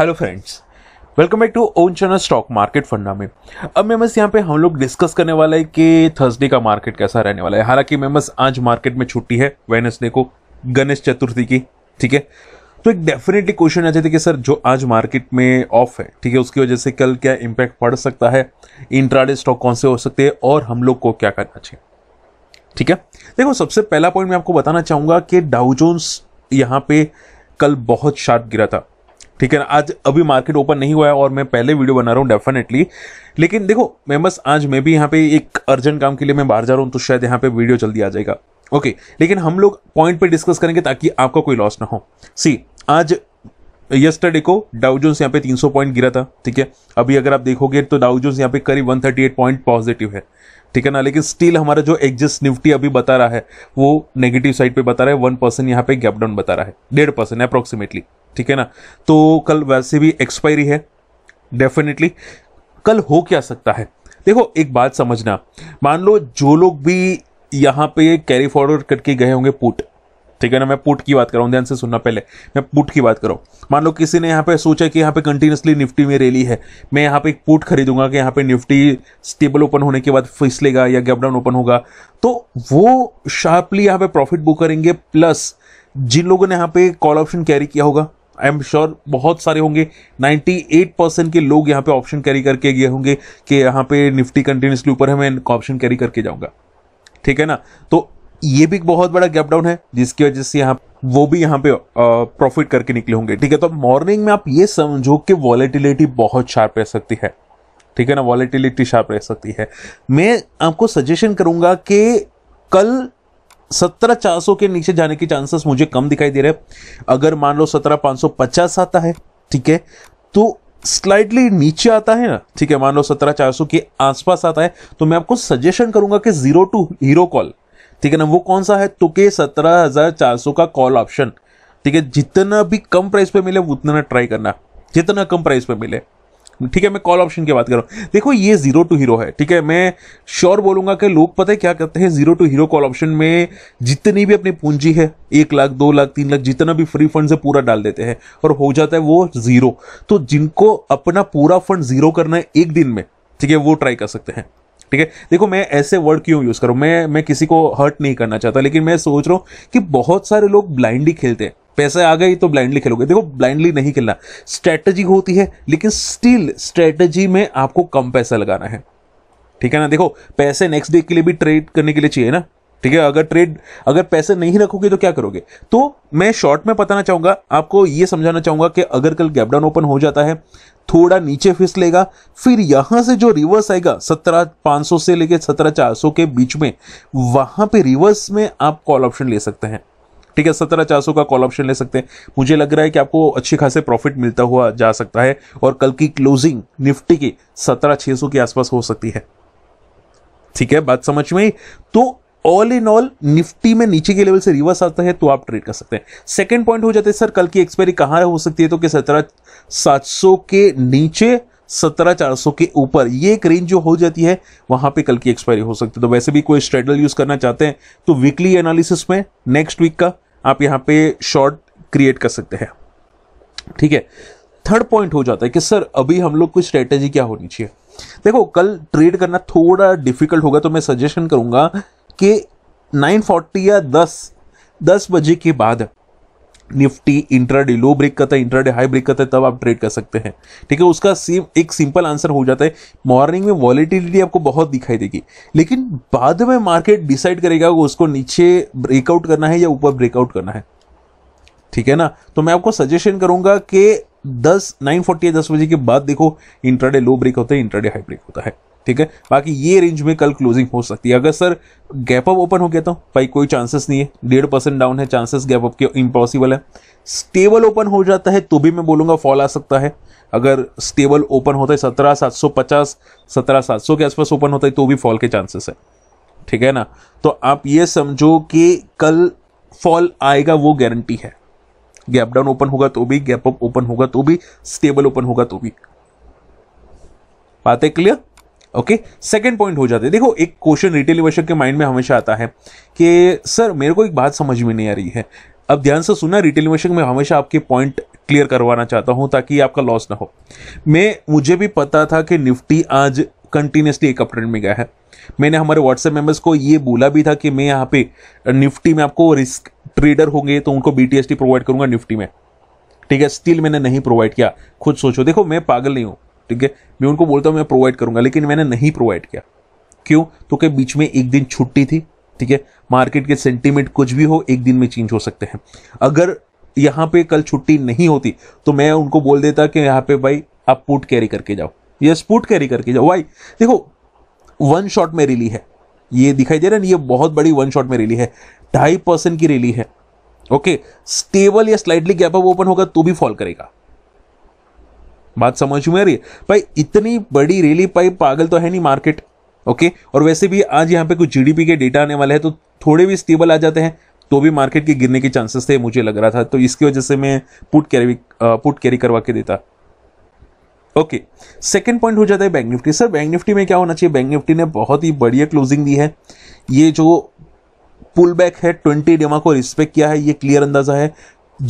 hello friends welcome back to own channel stock market Funda में अब MEMS यहाँ पे हम लोग डिस्कस करने वाला है कि थर्सडे का मार्केट कैसा रहने वाला है हालांकि मेमस आज मार्केट में छुट्टी है वेनसडे को गणेश चतुर्थी की ठीक है तो एक डेफिनेटली क्वेश्चन आ है कि सर जो आज मार्केट में ऑफ है ठीक है उसकी वजह से कल क्या इम्पैक्ट पड़ सकता है इंट्राडे स्टॉक कौन से हो सकते हैं और हम लोग को क्या करना चाहिए ठीक है देखो सबसे पहला पॉइंट मैं आपको बताना चाहूंगा कि डाउजोन्स यहाँ पे कल बहुत शार्प गिरा था ठीक है ना आज अभी मार्केट ओपन नहीं हुआ है और मैं पहले वीडियो बना रहा हूँ डेफिनेटली लेकिन देखो मैं बस आज मैं भी यहाँ पे एक अर्जेंट काम के लिए मैं बाहर जा रहा हूँ तो शायद यहाँ पे वीडियो जल्दी आ जाएगा ओके लेकिन हम लोग पॉइंट पे डिस्कस करेंगे ताकि आपका कोई लॉस ना हो सी आज यस्टरडे को डाउजोन्स यहाँ पे 300 पॉइंट गिरा था ठीक है अभी अगर आप देखोगे तो डाउजोन्स यहाँ पे करीब 138 पॉइंट पॉजिटिव है ठीक है ना लेकिन स्टिल हमारा जो एग्जिस्ट निफ्टी अभी बता रहा है वो नेगेटिव साइड पे बता रहा है वन परसेंट यहाँ पे गैप डाउन बता रहा है डेढ़ परसेंट अप्रोक्सीमेटली ठीक है ना तो कल वैसे भी एक्सपायरी है डेफिनेटली कल हो क्या सकता है देखो एक बात समझना मान लो जो लोग भी यहाँ पे कैरी फॉरवर्ड करके गए होंगे पुट ठीक है ना मैं पुट की बात कर रहा हूँ ध्यान से सुनना पहले मैं पुट की बात कर रहा हूँ मान लो किसी ने यहाँ पे सोचा कि यहाँ पे कंटिन्यूसली निफ्टी में रैली है मैं यहाँ पे एक पुट खरीदूंगा कि यहाँ पे निफ्टी स्टेबल ओपन होने के बाद फिसलेगा या गैपडाउन ओपन होगा तो वो शार्पली यहाँ पे प्रॉफिट बुक करेंगे प्लस जिन लोगों ने यहाँ पे कॉल ऑप्शन कैरी किया होगा आई एम श्योर बहुत सारे होंगे 98 परसेंट के लोग यहाँ पे ऑप्शन कैरी करके गए होंगे कि यहाँ पे निफ्टी कंटिन्यूसली ऊपर है मैं ऑप्शन कैरी करके जाऊंगा ठीक है ना तो ये भी एक बहुत बड़ा गैप डाउन है जिसकी वजह से यहाँ वो भी यहाँ पे प्रॉफिट करके निकले होंगे ठीक है तो मॉर्निंग में आप ये समझो कि वॉलेटिलिटी बहुत शार्प रह सकती है ठीक है ना वॉलेटिलिटी शार्प रह सकती है मैं आपको सजेशन करूंगा कि कल सत्रह चार सौ के नीचे जाने के चांसेस मुझे कम दिखाई दे रहे अगर मान लो सत्रह पाँच सौ पचास आता है ठीक है तो स्लाइडली नीचे आता है ना ठीक है मान लो सत्रह चार सौ के आसपास आता है तो मैं आपको सजेशन करूंगा कि जीरो टू हीरो कॉल ठीक है ना वो कौन सा है तो के सत्रह हजार चार सौ का कॉल ऑप्शन ठीक है जितना भी कम प्राइस पे मिले उतना ट्राई करना जितना कम प्राइस पे मिले ठीक है मैं कॉल ऑप्शन की बात कर रहा हूँ देखो ये जीरो टू हीरो है ठीक है मैं श्योर बोलूंगा कि लोग पता है क्या करते हैं zero to hero call option में जितनी भी अपनी पूंजी है एक लाख दो लाख तीन लाख जितना भी फ्री फंड से पूरा डाल देते हैं और हो जाता है वो जीरो तो जिनको अपना पूरा फंड जीरो करना है एक दिन में ठीक है वो ट्राई कर सकते हैं ठीक है देखो मैं ऐसे वर्ड क्यों यूज करूं मैं मैं किसी को हर्ट नहीं करना चाहता लेकिन मैं सोच रहा हूं कि बहुत सारे लोग ब्लाइंडली खेलते हैं पैसे आ गए तो ब्लाइंडली खेलोगे देखो ब्लाइंडली नहीं खेलना स्ट्रेटजी होती है लेकिन स्टिल स्ट्रेटजी में आपको कम पैसा लगाना है ठीक है ना देखो पैसे नेक्स्ट डे के लिए भी ट्रेड करने के लिए चाहिए ना ठीक है अगर ट्रेड अगर पैसे नहीं रखोगे तो क्या करोगे तो मैं शॉर्ट में बताना चाहूंगा आपको ये समझाना चाहूंगा कि अगर कल गैपडाउन ओपन हो जाता है थोड़ा नीचे फिस लेगा फिर यहां से जो रिवर्स आएगा सत्रह पांच से लेकर सत्रह चार के बीच में वहां पे रिवर्स में आप कॉल ऑप्शन ले सकते हैं ठीक है सत्रह चार सौ का कॉल ऑप्शन ले सकते हैं मुझे लग रहा है कि आपको अच्छे खासे प्रॉफिट मिलता हुआ जा सकता है और कल की क्लोजिंग निफ्टी की सत्रह छह सौ के आसपास हो सकती है ठीक है बात समझ में तो ऑल इन ऑल निफ्टी में नीचे के लेवल से रिवर्स आता है तो आप ट्रेड कर सकते हैं सेकेंड पॉइंट हो जाते हैं सर कल की एक्सपायरी कहां हो सकती है तो कि सत्रह सात सौ के नीचे सत्रह चार सौ के ऊपर ये एक रेंज जो हो जाती है वहां पे कल की एक्सपायरी हो सकती है तो वैसे भी कोई स्ट्रेडल यूज करना चाहते हैं तो वीकली एनालिसिस में नेक्स्ट वीक का आप यहां पे शॉर्ट क्रिएट कर सकते हैं ठीक है थर्ड पॉइंट हो जाता है कि सर अभी हम लोग को स्ट्रेटेजी क्या होनी चाहिए देखो कल ट्रेड करना थोड़ा डिफिकल्ट होगा तो मैं सजेशन करूंगा कि 9:40 या 10 10 बजे के बाद निफ्टी इंट्राडे लो ब्रेक करता है इंट्राडे हाई ब्रेक करता है तब आप ट्रेड कर सकते हैं ठीक है उसका सेम एक सिंपल आंसर हो जाता है मॉर्निंग में वॉलिटिलिटी आपको बहुत दिखाई देगी लेकिन बाद में मार्केट डिसाइड करेगा उसको नीचे ब्रेकआउट करना है या ऊपर ब्रेकआउट करना है ठीक है ना तो मैं आपको सजेशन करूंगा कि दस नाइन फोर्टी या दस बजे के बाद देखो इंट्राडे लो ब्रेक होता है इंट्राडे हाई ब्रेक होता है ठीक है बाकी ये रेंज में कल क्लोजिंग हो सकती है अगर सर गैप अप ओपन हो गया तो भाई कोई चांसेस नहीं है डेढ़ परसेंट डाउन है चांसेस गैप अप के इम्पॉसिबल है स्टेबल ओपन हो जाता है तो भी मैं बोलूँगा फॉल आ सकता है अगर स्टेबल ओपन होता है सत्रह सात सौ पचास सत्रह सात सौ के आसपास ओपन होता है तो भी फॉल के चांसेस है ठीक है ना तो आप ये समझो कि कल फॉल आएगा वो गारंटी है गैप डाउन ओपन होगा तो भी गैप अप ओपन होगा तो भी स्टेबल ओपन होगा तो भी बातें क्लियर ओके सेकंड पॉइंट हो जाते देखो एक क्वेश्चन रिटेल इन्वेस्टर के माइंड में हमेशा आता है कि सर मेरे को एक बात समझ में नहीं आ रही है अब ध्यान से सुना रिटेल इन्वेस्टर में हमेशा आपके पॉइंट क्लियर करवाना चाहता हूं ताकि आपका लॉस ना हो मैं मुझे भी पता था कि निफ्टी आज कंटिन्यूसली एक अपट्रेंड में गया है मैंने हमारे व्हाट्सएप मेंबर्स को ये बोला भी था कि मैं यहाँ पे निफ्टी में आपको रिस्क ट्रेडर होंगे तो उनको बी प्रोवाइड करूंगा निफ्टी में ठीक है स्टिल मैंने नहीं प्रोवाइड किया खुद सोचो देखो मैं पागल नहीं हूँ ठीक है मैं उनको बोलता हूँ मैं प्रोवाइड करूंगा लेकिन मैंने नहीं प्रोवाइड किया क्यों तो के बीच में एक दिन छुट्टी थी ठीक है मार्केट के सेंटीमेंट कुछ भी हो एक दिन में चेंज हो सकते हैं अगर यहाँ पे कल छुट्टी नहीं होती तो मैं उनको बोल देता कि यहाँ पे भाई आप पुट कैरी करके जाओ यस पुट कैरी करके जाओ भाई देखो वन शॉट में रैली है ये दिखाई दे रहा है ये बहुत बड़ी वन शॉट में रैली है ढाई परसेंट की रैली है ओके स्टेबल या स्लाइडली गैप अप ओपन होगा तो भी फॉल करेगा बात समझ में आ रही है भाई इतनी बड़ी रेली पाइप पागल तो है नहीं मार्केट ओके और वैसे भी आज यहाँ पे कुछ जीडीपी के डेटा आने वाले हैं तो थोड़े भी स्टेबल आ जाते हैं तो भी मार्केट के गिरने के चांसेस थे मुझे लग रहा था तो इसकी वजह से मैं पुट कैरी पुट कैरी करवा के देता ओके सेकेंड पॉइंट हो जाता है Bank Nifty sir Bank Nifty में क्या होना चाहिए बैंक निफ्टी ने बहुत ही बढ़िया क्लोजिंग दी है ये जो पुल बैक है ट्वेंटी डेमा को रिस्पेक्ट किया है ये क्लियर अंदाजा है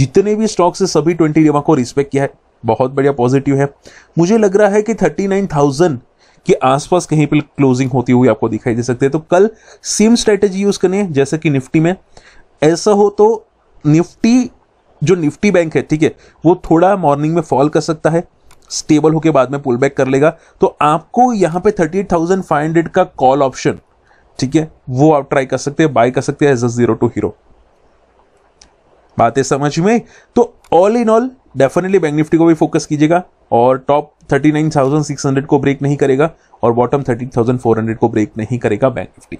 जितने भी स्टॉक्स है सभी ट्वेंटी डेमा को रिस्पेक्ट किया है बहुत बढ़िया पॉजिटिव है मुझे लग रहा है कि थर्टी नाइन थाउजेंड के आसपास कहीं पर क्लोजिंग होती हुई आपको दिखाई दे सकती है तो कल सेम स्ट्रेटेजी यूज करनी है जैसे कि निफ्टी में ऐसा हो तो निफ्टी जो निफ्टी बैंक है ठीक है वो थोड़ा मॉर्निंग में फॉल कर सकता है स्टेबल होकर बाद में पुल बैक कर लेगा तो आपको यहाँ पे thirty eight thousand five hundred का कॉल ऑप्शन ठीक है वो आप ट्राई कर सकते हैं बाय कर सकते हैं as a zero to hero बातें समझ में तो all in all definitely Bank Nifty को भी फोकस कीजिएगा और टॉप 39,600 को ब्रेक नहीं करेगा और बॉटम 13,400 को ब्रेक नहीं करेगा बैंक निफ्टी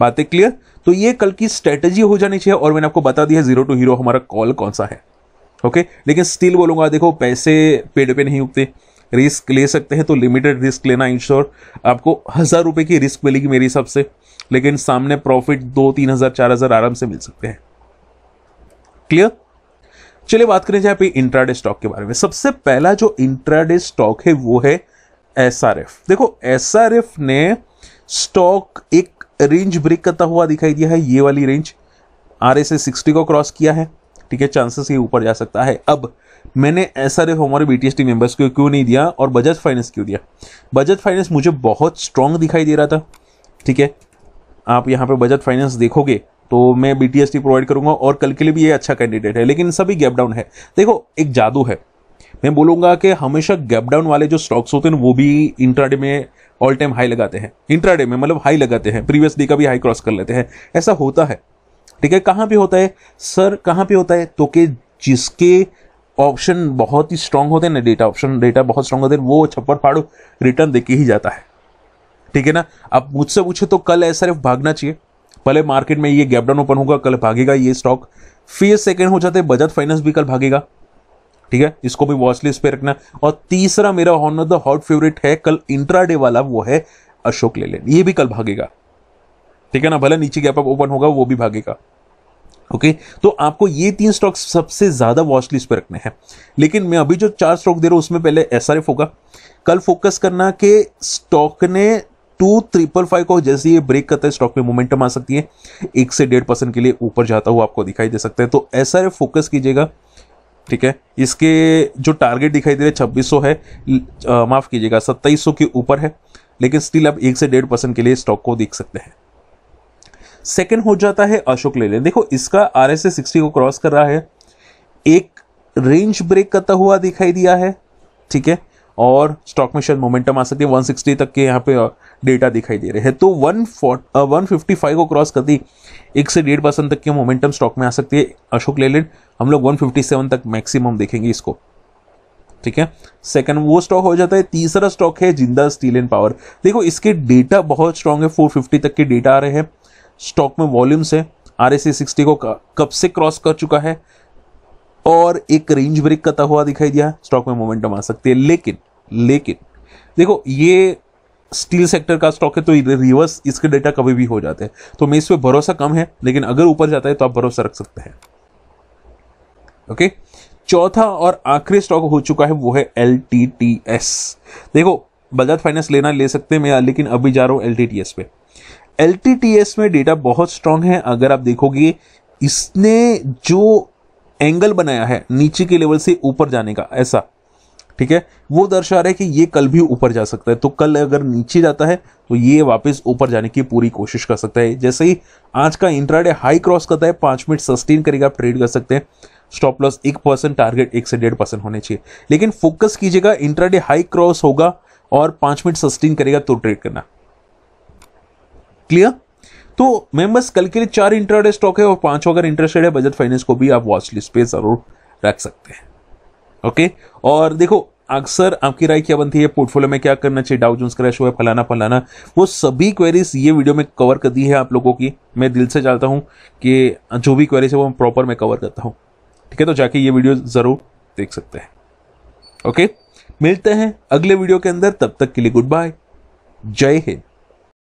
बातें क्लियर तो ये कल की स्ट्रेटेजी हो जानी चाहिए और मैंने आपको बता दिया जीरो टू हीरो हमारा कॉल कौन सा है ओके लेकिन स्टिल बोलूंगा देखो पैसे पेड़ पे नहीं उगते रिस्क ले सकते हैं तो लिमिटेड रिस्क लेना इंश्योर आपको हज़ार रुपए की रिस्क मिलेगी मेरे हिसाब से लेकिन सामने प्रॉफिट दो तीन हज़ार चार हज़ार आराम से मिल सकते हैं क्लियर चलिए बात करें जाए इंट्राडे स्टॉक के बारे में सबसे पहला जो इंट्राडे स्टॉक है वो है एसआरएफ देखो एसआरएफ ने स्टॉक एक रेंज ब्रेक करता हुआ दिखाई दिया है ये वाली रेंज आर एस सिक्सटी को क्रॉस किया है ठीक है चांसेस ये ऊपर जा सकता है अब मैंने एस आर एफ हमारे बीटीएसटी मेंबर्स को क्यों नहीं दिया और बजाज फाइनेंस क्यों दिया बजाज फाइनेंस मुझे बहुत स्ट्रांग दिखाई दे रहा था ठीक है आप यहाँ पे बजाज फाइनेंस देखोगे तो मैं बीटीएसटी प्रोवाइड करूंगा और कल के लिए भी ये अच्छा कैंडिडेट है लेकिन सभी गैप डाउन है देखो एक जादू है मैं बोलूंगा कि हमेशा गैप डाउन वाले जो स्टॉक्स होते हैं वो भी इंट्राडे में ऑल टाइम हाई लगाते हैं इंट्राडे में मतलब हाई लगाते हैं प्रीवियस डे का भी हाई क्रॉस कर लेते हैं ऐसा होता है ठीक है कहाँ पे होता है सर कहाँ पे होता है तो कि जिसके ऑप्शन बहुत ही स्ट्रांग होते हैं ना डेटा ऑप्शन डेटा बहुत स्ट्रांग होते हैं वो छप्पर फाड़ो रिटर्न देके ही जाता है ठीक है ना अब मुझसे पूछे तो कल ऐसा भागना चाहिए भले मार्केट में ये गैपडाउन ओपन होगा कल भागेगा ये स्टॉक फिर सेकेंड हो जाते हैं बजट फाइनेंस भी कल भागेगा ठीक है इसको भी वॉच लिस्ट पे रखना और तीसरा मेरा हॉन द हॉट फेवरेट है कल इंट्राडे वाला वो है अशोक लेलैंड ये भी कल भागेगा ठीक है ना भले नीचे गैप अप ओपन होगा वो भी भागेगा ओके तो आपको ये तीन स्टॉक सबसे ज्यादा वॉच लिस्ट पर रखने हैं लेकिन मैं अभी जो चार स्टॉक दे रहा हूं उसमें पहले एस होगा कल फोकस करना कि स्टॉक ने टू ट्रिपल फाइव को जैसे ये ब्रेक करता है स्टॉक में मोमेंटम आ सकती है एक से डेढ़ परसेंट के लिए ऊपर जाता हुआ आपको दिखाई दे सकता है तो ऐसा फोकस कीजिएगा ठीक है इसके जो टारगेट दिखाई दे रहे छब्बीस सौ है माफ़ कीजिएगा सत्ताईस सौ के ऊपर है लेकिन स्टिल आप एक से डेढ़ परसेंट के लिए स्टॉक को देख सकते हैं सेकेंड हो जाता है अशोक लेलैंड देखो इसका आर एस सिक्सटी को क्रॉस कर रहा है एक रेंज ब्रेक करता हुआ दिखाई दिया है ठीक है और स्टॉक में शायद मोमेंटम आ सकती है सिक्सटी तक के यहाँ पे डेटा दिखाई दे रहे हैं तो वन वन फिफ्टी फाइव को क्रॉस करती एक से डेढ़ परसेंट तक के मोमेंटम स्टॉक में आ सकती है अशोक लेलैंड हम लोग 157 तक मैक्सिमम देखेंगे इसको ठीक है सेकंड वो स्टॉक हो जाता है तीसरा स्टॉक है जिंदा स्टील एंड पावर देखो इसके डेटा बहुत स्ट्रांग है फिफ्टी तक के डेटा आ रहे हैं स्टॉक में वॉल्यूम्स है आर एस सिक्सटी को कब से क्रॉस कर चुका है और एक रेंज ब्रेक करता हुआ दिखाई दिया स्टॉक में मोमेंटम आ सकती है लेकिन लेकिन देखो ये स्टील सेक्टर का स्टॉक है तो रिवर्स इसके डेटा कभी भी हो जाते हैं तो मैं इस पर भरोसा कम है लेकिन अगर ऊपर जाता है तो आप भरोसा रख सकते हैं ओके चौथा और आखिरी स्टॉक हो चुका है वो है एल देखो बजाज फाइनेंस लेना ले सकते हैं मैं लेकिन अभी जा रहा हूँ एल पे एल में डेटा बहुत स्ट्रांग है अगर आप देखोगे इसने जो एंगल बनाया है नीचे के लेवल से ऊपर जाने का ऐसा ठीक है वो दर्शा रहा है कि ये कल भी ऊपर जा सकता है तो कल अगर नीचे जाता है तो ये वापस ऊपर जाने की पूरी कोशिश कर सकता है जैसे ही आज का इंट्राडे हाई क्रॉस करता है पांच मिनट सस्टेन करेगा आप ट्रेड कर सकते हैं स्टॉप लॉस एक परसेंट टारगेट एक से डेढ़ परसेंट होने चाहिए लेकिन फोकस कीजिएगा इंट्राडे हाई क्रॉस होगा और पांच मिनट सस्टेन करेगा तो ट्रेड करना क्लियर तो मेंबर्स कल के लिए चार इंट्राडे स्टॉक है और पांच अगर इंटरेस्टेड है बजट फाइनेंस को भी आप वॉच लिस्ट पे जरूर रख सकते हैं ओके और देखो अक्सर आपकी राय क्या बनती है पोर्टफोलियो में क्या करना चाहिए डाउ जोन्स क्रैश हुआ फलाना फलाना वो सभी क्वेरीज ये वीडियो में कवर कर दी है आप लोगों की मैं दिल से चाहता हूँ कि जो भी क्वेरीज है वो प्रॉपर में कवर करता हूँ ठीक है तो जाके ये वीडियो ज़रूर देख सकते हैं ओके मिलते हैं अगले वीडियो के अंदर तब तक के लिए गुड बाय जय हिंद